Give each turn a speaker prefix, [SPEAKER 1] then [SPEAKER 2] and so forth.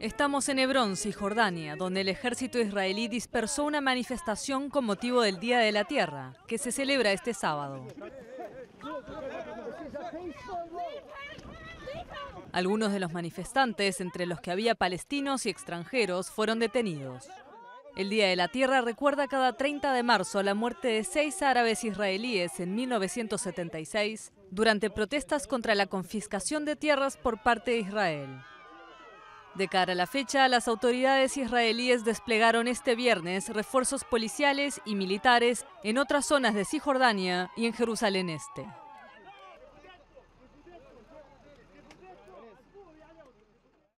[SPEAKER 1] Estamos en Hebrón, Cisjordania, donde el ejército israelí dispersó una manifestación con motivo del Día de la Tierra, que se celebra este sábado. Algunos de los manifestantes, entre los que había palestinos y extranjeros, fueron detenidos. El Día de la Tierra recuerda cada 30 de marzo la muerte de seis árabes israelíes en 1976 durante protestas contra la confiscación de tierras por parte de Israel. De cara a la fecha, las autoridades israelíes desplegaron este viernes refuerzos policiales y militares en otras zonas de Cisjordania y en Jerusalén Este.